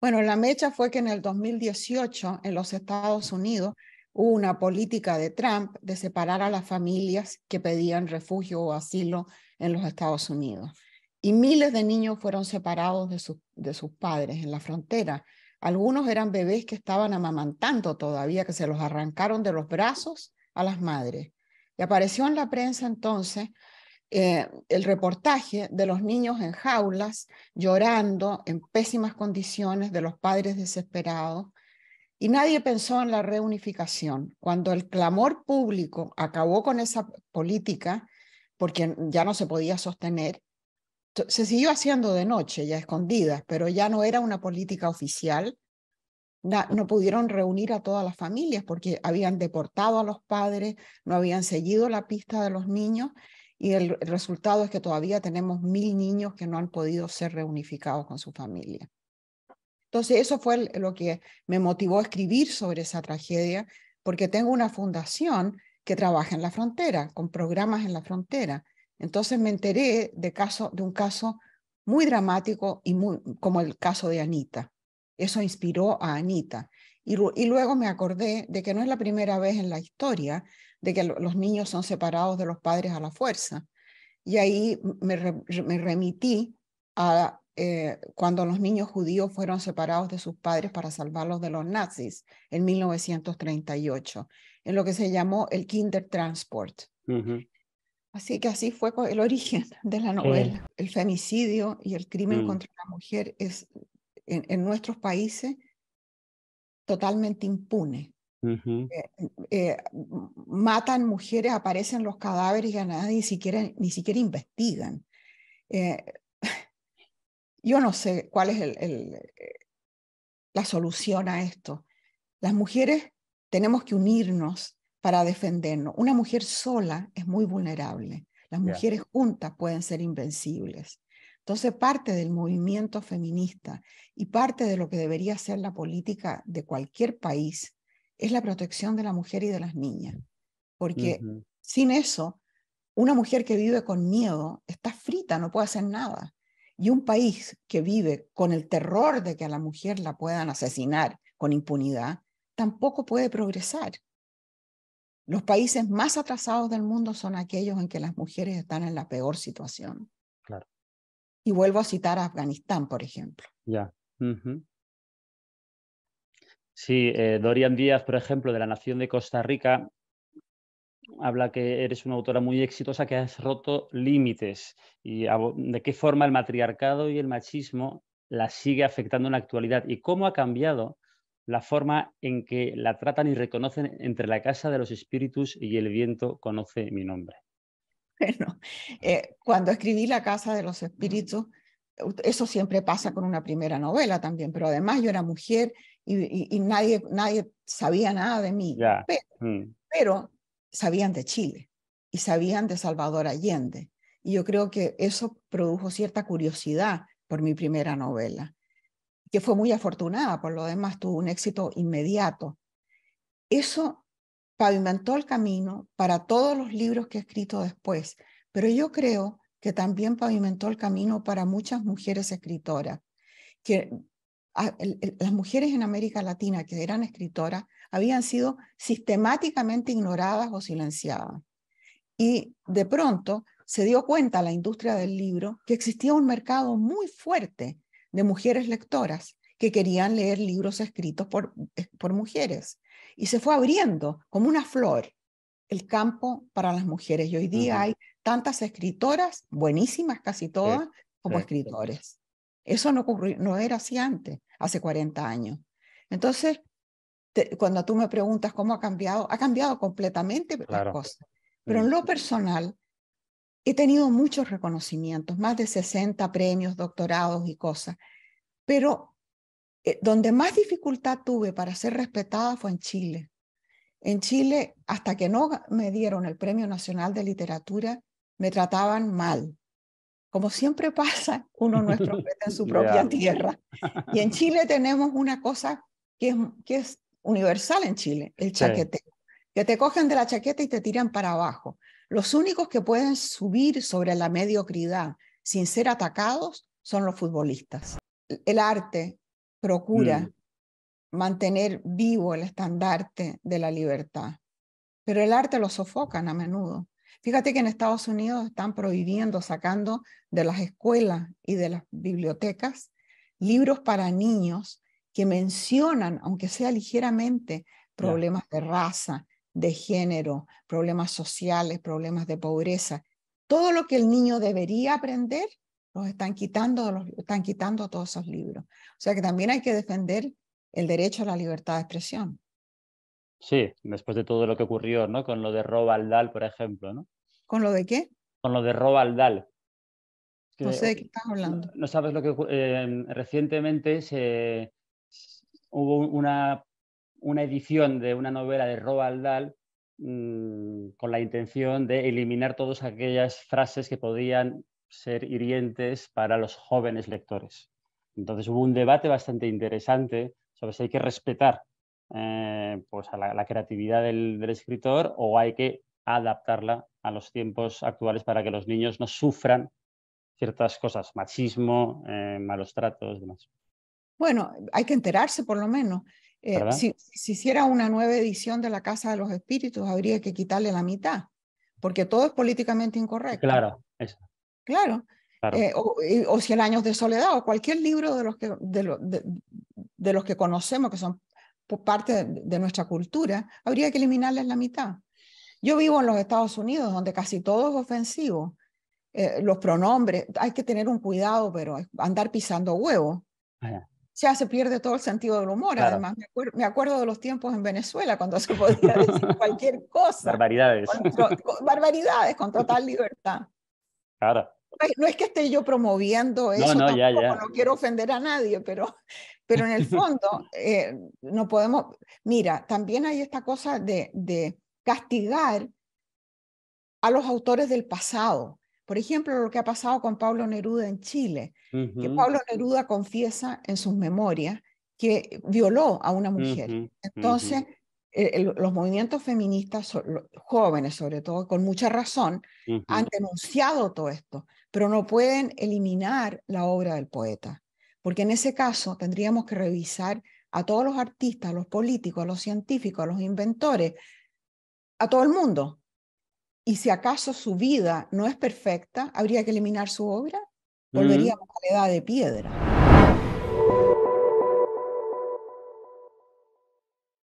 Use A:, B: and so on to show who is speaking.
A: Bueno, la mecha fue que en el 2018 en los Estados Unidos hubo una política de Trump de separar a las familias que pedían refugio o asilo en los Estados Unidos. Y miles de niños fueron separados de, de sus padres en la frontera. Algunos eran bebés que estaban amamantando todavía, que se los arrancaron de los brazos a las madres. Y apareció en la prensa entonces eh, el reportaje de los niños en jaulas, llorando en pésimas condiciones, de los padres desesperados, y nadie pensó en la reunificación. Cuando el clamor público acabó con esa política, porque ya no se podía sostener, se siguió haciendo de noche, ya escondidas, pero ya no era una política oficial. No, no pudieron reunir a todas las familias porque habían deportado a los padres, no habían seguido la pista de los niños y el, resultado es que todavía tenemos mil niños que no han podido ser reunificados con su familia. Entonces, eso fue lo que me motivó a escribir sobre esa tragedia, porque tengo una fundación que trabaja en la frontera, con programas en la frontera. Entonces me enteré de, caso, de un caso muy dramático y como el caso de Anita. Eso inspiró a Anita. Y, luego me acordé de que no es la primera vez en la historia de que los niños son separados de los padres a la fuerza. Y ahí me, remití a eh, cuando los niños judíos fueron separados de sus padres para salvarlos de los nazis en 1938, en lo que se llamó el Kindertransport. Así que así fue el origen de la novela. El femicidio y el crimen mm. contra la mujer es en nuestros países totalmente impune.
B: Eh,
A: eh, matan mujeres, aparecen los cadáveres y a nadie ni siquiera, ni siquiera investigan. Eh, yo no sé cuál es el, la solución a esto. Las mujeres tenemos que unirnos para defendernos. Una mujer sola es muy vulnerable. Las mujeres juntas pueden ser invencibles. Entonces, parte del movimiento feminista y parte de lo que debería ser la política de cualquier país es la protección de la mujer y de las niñas, porque sin eso, una mujer que vive con miedo está frita, no puede hacer nada. Y un país que vive con el terror de que a la mujer la puedan asesinar con impunidad, tampoco puede progresar. Los países más atrasados del mundo son aquellos en que las mujeres están en la peor situación. Claro. Y vuelvo a citar a Afganistán, por ejemplo.
B: Ya. Sí, eh, Dorian Díaz, por ejemplo, de la Nación de Costa Rica, habla que eres una autora muy exitosa que has roto límites y de qué forma el matriarcado y el machismo la sigue afectando en la actualidad y cómo ha cambiado la forma en que la tratan y reconocen entre la casa de los espíritus y el viento conoce mi nombre.
A: Bueno, eh, cuando escribí La Casa de los Espíritus, eso siempre pasa con una primera novela también, pero además yo era mujer y, nadie, nadie sabía nada de mí,
B: pero, mm.
A: pero, sabían de Chile y sabían de Salvador Allende. Y yo creo que eso produjo cierta curiosidad por mi primera novela, que fue muy afortunada, por lo demás tuvo un éxito inmediato. Eso pavimentó el camino para todos los libros que he escrito después, pero yo creo que también pavimentó el camino para muchas mujeres escritoras, que las mujeres en América Latina que eran escritoras habían sido sistemáticamente ignoradas o silenciadas. Y de pronto se dio cuenta la industria del libro que existía un mercado muy fuerte de mujeres lectoras que querían leer libros escritos por, por mujeres. Y se fue abriendo como una flor el campo para las mujeres. Y hoy día hay tantas escritoras, buenísimas casi todas, como escritores. Eso no, no era así antes, hace 40 años. Entonces, cuando tú me preguntas cómo ha cambiado, ha cambiado completamente la cosa. Pero mm. en lo personal, he tenido muchos reconocimientos, más de 60 premios, doctorados y cosas. Pero eh, donde más dificultad tuve para ser respetada fue en Chile. En Chile, hasta que no me dieron el Premio Nacional de Literatura, me trataban mal. Como siempre pasa, uno no es profeta en su propia tierra. Y en Chile tenemos una cosa que es, que es universal en Chile, el chaqueteo. Que te cogen de la chaqueta y te tiran para abajo. Los únicos que pueden subir sobre la mediocridad sin ser atacados son los futbolistas. El arte, procura mm. mantener vivo el estandarte de la libertad, pero el arte lo sofocan a menudo. Fíjate que en Estados Unidos están prohibiendo, sacando de las escuelas y de las bibliotecas libros para niños que mencionan, aunque sea ligeramente, problemas de raza, de género, problemas sociales, problemas de pobreza. Todo lo que el niño debería aprender los están quitando, están quitando todos esos libros. O sea que también hay que defender el derecho a la libertad de expresión.
B: Sí, después de todo lo que ocurrió, ¿no? Con lo de Roald Dahl, por ejemplo, ¿no?
A: ¿Con lo de qué?
B: Con lo de Roald Dahl. no sé de eh, qué estás hablando. No, sabes lo que eh, recientemente hubo una, una edición de una novela de Roald Dahl mm, con la intención de eliminar todas aquellas frases que podían ser hirientes para los jóvenes lectores. Entonces hubo un debate bastante interesante sobre si hay que respetar eh, pues a la, creatividad del, escritor o hay que adaptarla a los tiempos actuales para que los niños no sufran ciertas cosas, machismo, eh, malos tratos, demás.
A: Bueno, hay que enterarse por lo menos. Eh, si, si, hiciera una nueva edición de la Casa de los Espíritus, habría que quitarle la mitad, porque todo es políticamente incorrecto.
B: Claro, eso claro. Eh,
A: o, Cien años de soledad, o cualquier libro de los que, de, los que conocemos, que son parte de, nuestra cultura, habría que eliminarles la mitad. Yo vivo en los Estados Unidos, donde casi todo es ofensivo. Eh, los pronombres, hay que tener un cuidado, pero andar pisando huevo, ah, ya se pierde todo el sentido del humor. Además, me, acuerdo de los tiempos en Venezuela, cuando se podía decir cualquier cosa. Barbaridades. barbaridades con total libertad. Claro no es que esté yo promoviendo eso, no, no, quiero ofender a nadie, pero, pero en el fondo eh, no podemos, mira, también hay esta cosa de, castigar a los autores del pasado. Por ejemplo, lo que ha pasado con Pablo Neruda en Chile,
B: que Pablo
A: Neruda confiesa en sus memorias que violó a una mujer. Entonces, los movimientos feministas, jóvenes sobre todo, con mucha razón, han denunciado todo esto pero no pueden eliminar la obra del poeta, porque en ese caso tendríamos que revisar a todos los artistas, a los políticos, a los científicos, a los inventores, a todo el mundo. Y si acaso su vida no es perfecta, habría que eliminar su obra, volveríamos mm. a la edad de piedra.